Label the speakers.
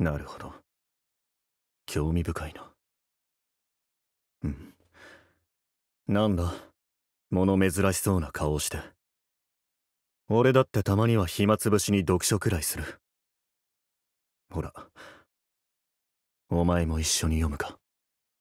Speaker 1: なるほど興味深いな
Speaker 2: うんなんだ物珍しそうな顔をして俺だってたまには暇つぶしに読書くらいするほらお前も一緒に読むか